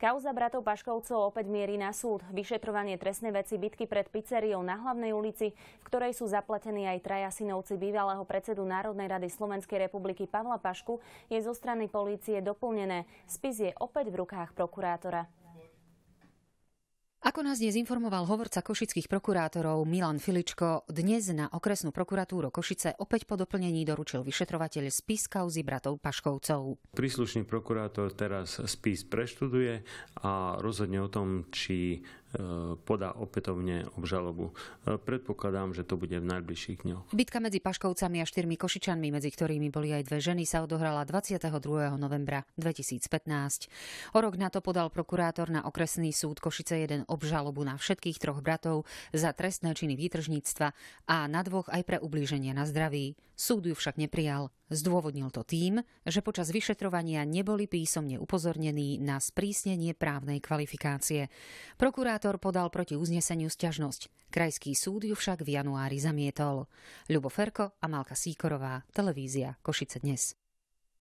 Kauza bratov Paškovcov opäť mierí na súd. Vyšetrovanie trestnej veci bitky pred pizzeriou na hlavnej ulici, v ktorej sú zapletení aj traja synovci bývalého predsedu Národnej rady Slovenskej republiky Pavla Pašku, je zo strany polície doplnené. Spis je opäť v rukách prokurátora. Ako nás dnes informoval hovorca košických prokurátorov Milan Filičko, dnes na okresnú prokuratúru Košice opäť po doplnení doručil vyšetrovateľ spis kauzy bratov Paškovcov. Príslušný prokurátor teraz spis preštuduje a rozhodne o tom, či e, podá opätovne obžalobu. E, predpokladám, že to bude v najbližších dňoch. Bitka medzi Paškovcami a štyrmi Košičanmi, medzi ktorými boli aj dve ženy, sa odohrala 22. novembra 2015. O rok na to podal prokurátor na okresný súd Košice 1 obžalobu na všetkých troch bratov za trestné činy výtržníctva a na dvoch aj pre ublíženie na zdraví. Súd ju však neprijal. Zdôvodnil to tým, že počas vyšetrovania neboli písomne upozornení na sprísnenie právnej kvalifikácie. Prokurátor podal proti uzneseniu sťažnosť. Krajský súd ju však v januári zamietol. Ľubo Ferko a Malka Síkorová, televízia Košice dnes.